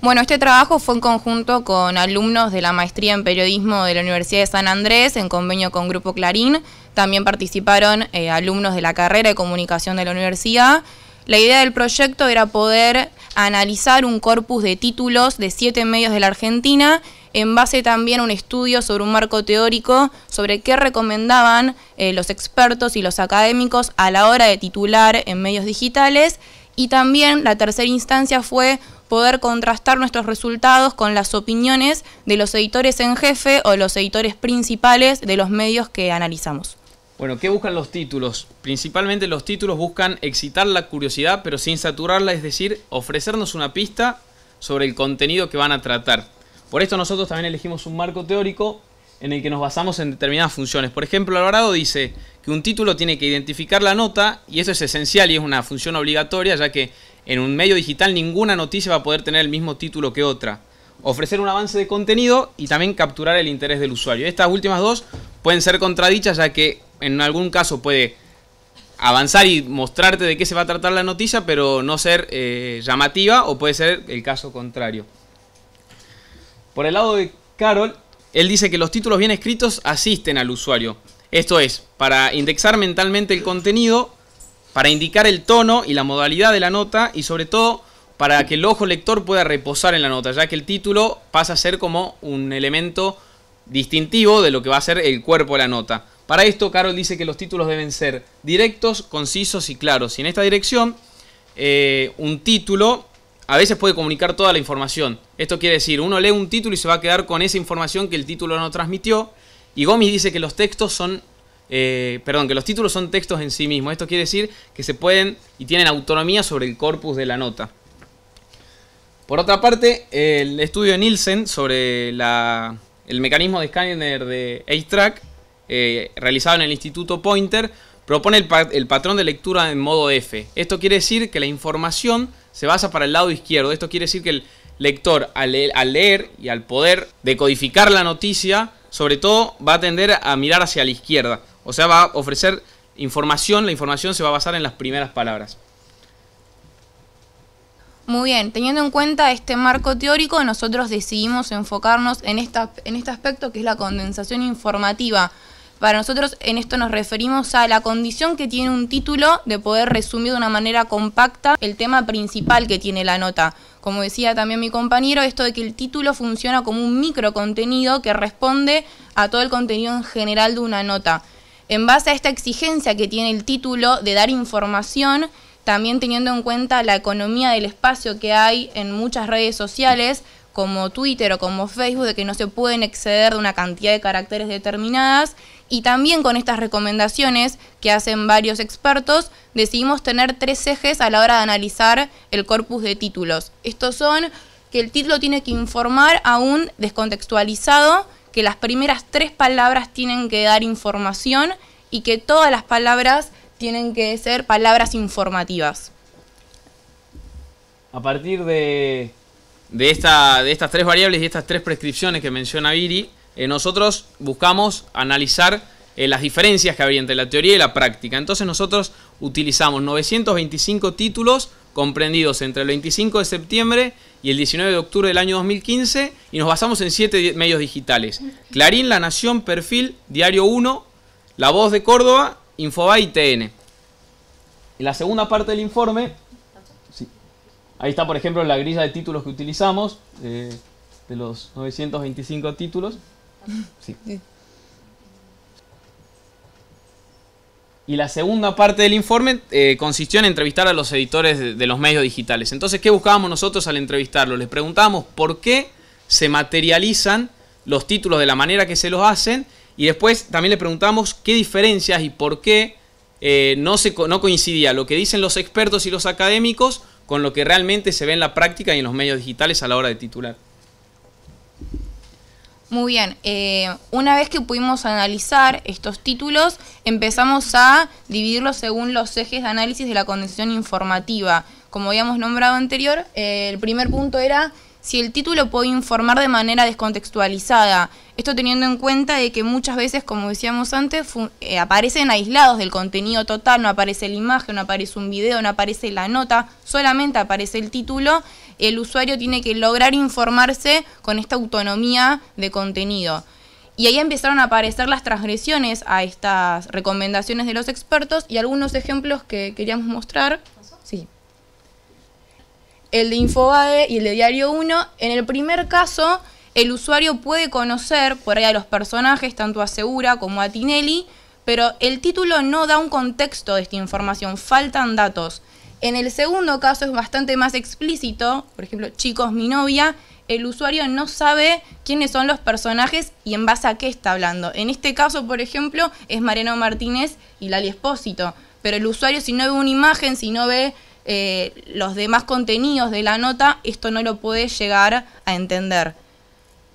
Bueno, este trabajo fue en conjunto con alumnos de la maestría en periodismo de la Universidad de San Andrés, en convenio con Grupo Clarín. También participaron eh, alumnos de la carrera de comunicación de la universidad. La idea del proyecto era poder analizar un corpus de títulos de siete medios de la Argentina en base también a un estudio sobre un marco teórico sobre qué recomendaban eh, los expertos y los académicos a la hora de titular en medios digitales. Y también la tercera instancia fue poder contrastar nuestros resultados con las opiniones de los editores en jefe o los editores principales de los medios que analizamos. Bueno, ¿qué buscan los títulos? Principalmente los títulos buscan excitar la curiosidad, pero sin saturarla, es decir, ofrecernos una pista sobre el contenido que van a tratar. Por esto nosotros también elegimos un marco teórico en el que nos basamos en determinadas funciones. Por ejemplo, Alvarado dice que un título tiene que identificar la nota y eso es esencial y es una función obligatoria, ya que en un medio digital ninguna noticia va a poder tener el mismo título que otra. Ofrecer un avance de contenido y también capturar el interés del usuario. Estas últimas dos pueden ser contradichas ya que en algún caso puede avanzar y mostrarte de qué se va a tratar la noticia, pero no ser eh, llamativa o puede ser el caso contrario. Por el lado de Carol, él dice que los títulos bien escritos asisten al usuario. Esto es, para indexar mentalmente el contenido, para indicar el tono y la modalidad de la nota y sobre todo para que el ojo lector pueda reposar en la nota, ya que el título pasa a ser como un elemento distintivo de lo que va a ser el cuerpo de la nota. Para esto, Carol dice que los títulos deben ser directos, concisos y claros. Y en esta dirección, eh, un título a veces puede comunicar toda la información. Esto quiere decir, uno lee un título y se va a quedar con esa información que el título no transmitió. Y Gómez dice que los textos son eh, perdón, que los títulos son textos en sí mismos. Esto quiere decir que se pueden y tienen autonomía sobre el corpus de la nota. Por otra parte, el estudio de Nielsen sobre el mecanismo de escáner de AceTrack. Eh, realizado en el Instituto Pointer, propone el, patrón de lectura en modo F. Esto quiere decir que la información se basa para el lado izquierdo. Esto quiere decir que el lector, al leer y al poder decodificar la noticia, sobre todo va a tender a mirar hacia la izquierda. O sea, va a ofrecer información, la información se va a basar en las primeras palabras. Muy bien, teniendo en cuenta este marco teórico, nosotros decidimos enfocarnos en, este aspecto que es la condensación informativa. Para nosotros en esto nos referimos a la condición que tiene un título de poder resumir de una manera compacta el tema principal que tiene la nota. Como decía también mi compañero, esto de que el título funciona como un micro contenido que responde a todo el contenido en general de una nota en base a esta exigencia que tiene el título de dar información, también teniendo en cuenta la economía del espacio que hay en muchas redes sociales, como Twitter o como Facebook, de que no se pueden exceder de una cantidad de caracteres determinadas, y también con estas recomendaciones que hacen varios expertos, decidimos tener tres ejes a la hora de analizar el corpus de títulos. Estos son que el título tiene que informar a un descontextualizado, que las primeras tres palabras tienen que dar información y que todas las palabras tienen que ser palabras informativas. A partir de, de, estas tres variables y estas tres prescripciones que menciona Viri, eh, nosotros buscamos analizar eh, las diferencias que habría entre la teoría y la práctica. Entonces nosotros utilizamos 925 títulos comprendidos entre el 25 de septiembre y el 19 de octubre del año 2015 y nos basamos en siete medios digitales. Clarín, La Nación, Perfil, Diario 1, La Voz de Córdoba, infoba y TN. En la segunda parte del informe, ahí está por ejemplo la grilla de títulos que utilizamos, eh, de los 925 títulos. Sí. Y la segunda parte del informe eh, consistió en entrevistar a los editores de, los medios digitales. Entonces, ¿qué buscábamos nosotros al entrevistarlos? Les preguntábamos por qué se materializan los títulos de la manera que se los hacen y después también les preguntamos qué diferencias y por qué eh, no, se, no coincidía lo que dicen los expertos y los académicos con lo que realmente se ve en la práctica y en los medios digitales a la hora de titular. Muy bien, eh, una vez que pudimos analizar estos títulos, empezamos a dividirlos según los ejes de análisis de la condición informativa. Como habíamos nombrado anterior, eh, el primer punto era si el título puede informar de manera descontextualizada. Esto teniendo en cuenta de que muchas veces, como decíamos antes, eh, aparecen aislados del contenido total, no aparece la imagen, no aparece un video, no aparece la nota, solamente aparece el título. El usuario tiene que lograr informarse con esta autonomía de contenido. Y ahí empezaron a aparecer las transgresiones a estas recomendaciones de los expertos y algunos ejemplos que queríamos mostrar el de Infobae y el de Diario 1. En el primer caso, el usuario puede conocer por ahí a los personajes, tanto a Segura como a Tinelli, pero el título no da un contexto de esta información, faltan datos. En el segundo caso es bastante más explícito, por ejemplo, chicos, mi novia, el usuario no sabe quiénes son los personajes y en base a qué está hablando. En este caso, por ejemplo, es Mariano Martínez y Lali Espósito, pero el usuario si no ve una imagen, si no ve eh, los demás contenidos de la nota, esto no lo puede llegar a entender.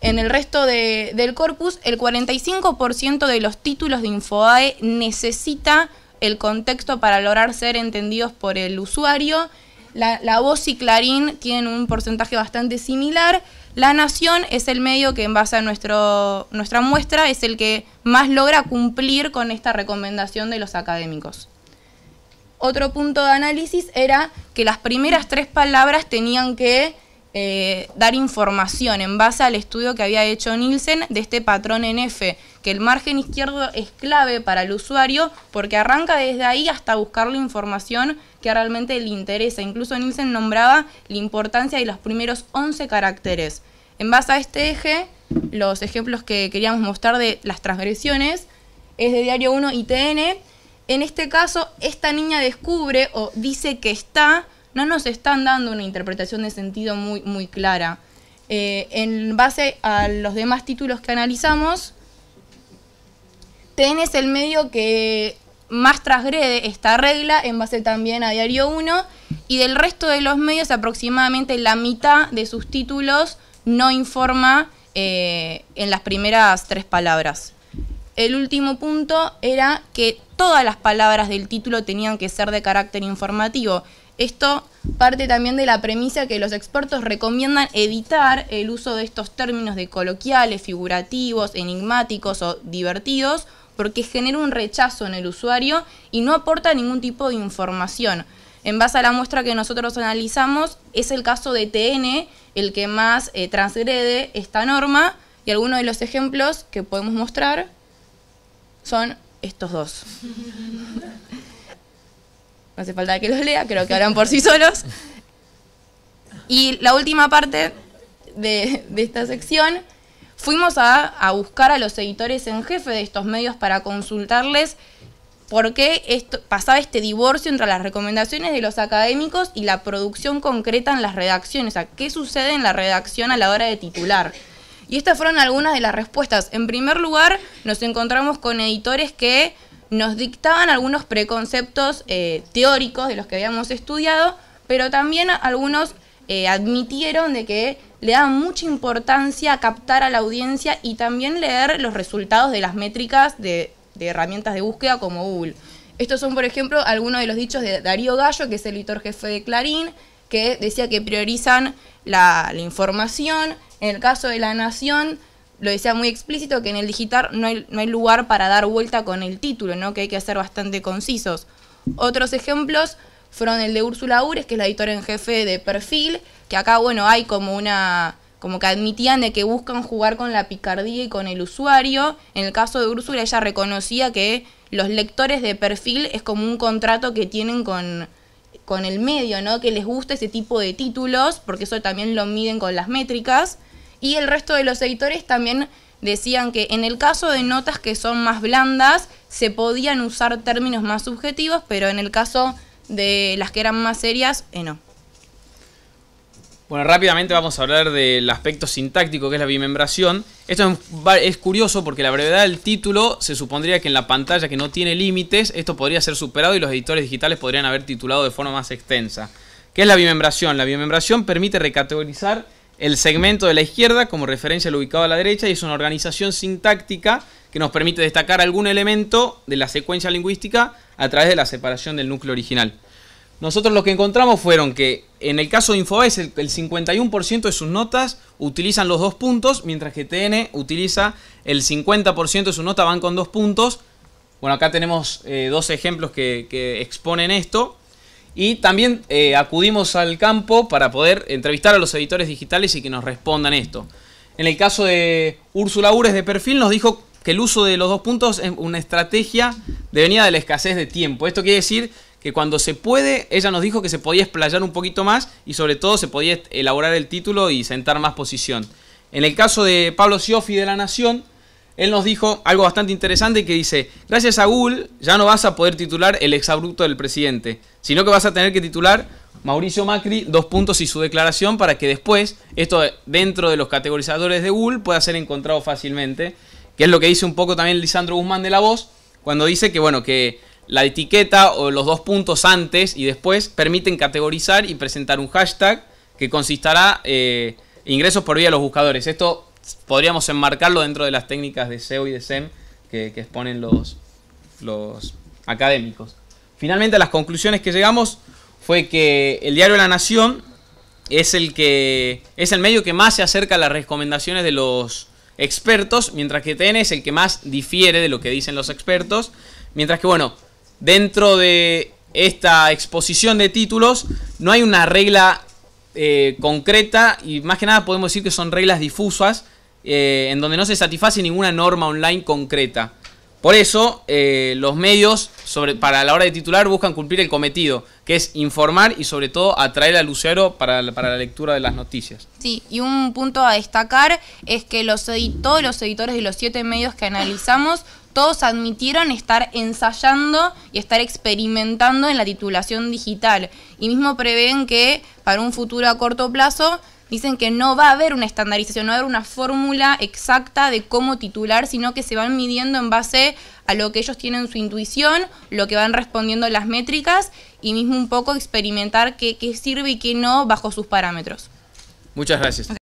En el resto del corpus, el 45% de los títulos de InfoAE necesita el contexto para lograr ser entendidos por el usuario. La, voz y Clarín tienen un porcentaje bastante similar. La Nación es el medio que en base a nuestra muestra es el que más logra cumplir con esta recomendación de los académicos. Otro punto de análisis era que las primeras tres palabras tenían que eh, dar información en base al estudio que había hecho Nielsen de este patrón en F, que el margen izquierdo es clave para el usuario porque arranca desde ahí hasta buscar la información que realmente le interesa. Incluso Nielsen nombraba la importancia de los primeros 11 caracteres. En base a este eje, los ejemplos que queríamos mostrar de las transgresiones es de Diario 1 y TN, en este caso, esta niña descubre o dice que está, no nos están dando una interpretación de sentido muy, muy clara. Eh, en base a los demás títulos que analizamos, tenés el medio que más transgrede esta regla en base también a Diario 1 y del resto de los medios aproximadamente la mitad de sus títulos no informa eh, en las primeras tres palabras. El último punto era que todas las palabras del título tenían que ser de carácter informativo. Esto parte también de la premisa que los expertos recomiendan evitar el uso de estos términos de coloquiales, figurativos, enigmáticos o divertidos, porque genera un rechazo en el usuario y no aporta ningún tipo de información. En base a la muestra que nosotros analizamos, es el caso de TN el que más eh, transgrede esta norma y algunos de los ejemplos que podemos mostrar son estos dos. No hace falta que los lea, creo que hablan por sí solos. Y la última parte de, esta sección, fuimos a, buscar a los editores en jefe de estos medios para consultarles por qué esto, pasaba este divorcio entre las recomendaciones de los académicos y la producción concreta en las redacciones. O sea, ¿qué sucede en la redacción a la hora de titular? Y estas fueron algunas de las respuestas. En primer lugar, nos encontramos con editores que nos dictaban algunos preconceptos eh, teóricos de los que habíamos estudiado, pero también algunos eh, admitieron de que le daban mucha importancia a captar a la audiencia y también leer los resultados de las métricas de, de herramientas de búsqueda como Google. Estos son, por ejemplo, algunos de los dichos de Darío Gallo, que es el editor jefe de Clarín, que decía que priorizan la, información. En el caso de la nación, lo decía muy explícito que en el digital no hay, no hay, lugar para dar vuelta con el título, ¿no? que hay que ser bastante concisos. Otros ejemplos fueron el de Úrsula Ures, que es la editora en jefe de Perfil, que acá bueno hay como una como que admitían de que buscan jugar con la picardía y con el usuario. En el caso de Úrsula ella reconocía que los lectores de perfil es como un contrato que tienen con con el medio, ¿no? Que les gusta ese tipo de títulos, porque eso también lo miden con las métricas. Y el resto de los editores también decían que en el caso de notas que son más blandas, se podían usar términos más subjetivos, pero en el caso de las que eran más serias, eh, no. Bueno, rápidamente vamos a hablar del aspecto sintáctico que es la bimembración. Esto es curioso porque la brevedad del título se supondría que en la pantalla que no tiene límites esto podría ser superado y los editores digitales podrían haber titulado de forma más extensa. ¿Qué es la bimembración? La bimembración permite recategorizar el segmento de la izquierda como referencia al ubicado a la derecha y es una organización sintáctica que nos permite destacar algún elemento de la secuencia lingüística a través de la separación del núcleo original. Nosotros lo que encontramos fueron que en el caso de infoes el, 51% de sus notas utilizan los dos puntos, mientras que TN utiliza el 50% de sus notas van con dos puntos. Bueno, acá tenemos eh, dos ejemplos que, exponen esto. Y también eh, acudimos al campo para poder entrevistar a los editores digitales y que nos respondan esto. En el caso de Úrsula Ures de Perfil nos dijo que el uso de los dos puntos es una estrategia devenida de la escasez de tiempo. Esto quiere decir que cuando se puede, ella nos dijo que se podía explayar un poquito más y sobre todo se podía elaborar el título y sentar más posición. En el caso de Pablo Cioffi de La Nación, él nos dijo algo bastante interesante que dice, gracias a Google ya no vas a poder titular el exabrupto del presidente, sino que vas a tener que titular Mauricio Macri, dos puntos y su declaración para que después, esto dentro de los categorizadores de Google pueda ser encontrado fácilmente, que es lo que dice un poco también Lisandro Guzmán de La Voz, cuando dice que, bueno, que la etiqueta o los dos puntos antes y después permiten categorizar y presentar un hashtag que consistará eh, ingresos por vía de los buscadores. Esto podríamos enmarcarlo dentro de las técnicas de SEO y de SEM que, exponen los, los académicos. Finalmente, las conclusiones que llegamos fue que el diario de La Nación es el que es el medio que más se acerca a las recomendaciones de los expertos, mientras que TN es el que más difiere de lo que dicen los expertos, mientras que bueno, dentro de esta exposición de títulos no hay una regla eh, concreta y más que nada podemos decir que son reglas difusas eh, en donde no se satisface ninguna norma online concreta. Por eso eh, los medios para la hora de titular buscan cumplir el cometido, que es informar y sobre todo atraer al lucero para, la lectura de las noticias. Sí, y un punto a destacar es que los todos los editores de los siete medios que analizamos todos admitieron estar ensayando y estar experimentando en la titulación digital. Y mismo prevén que para un futuro a corto plazo dicen que no va a haber una estandarización, no va a haber una fórmula exacta de cómo titular, sino que se van midiendo en base a lo que ellos tienen su intuición, lo que van respondiendo las métricas y mismo un poco experimentar qué, sirve y qué no bajo sus parámetros. Muchas gracias.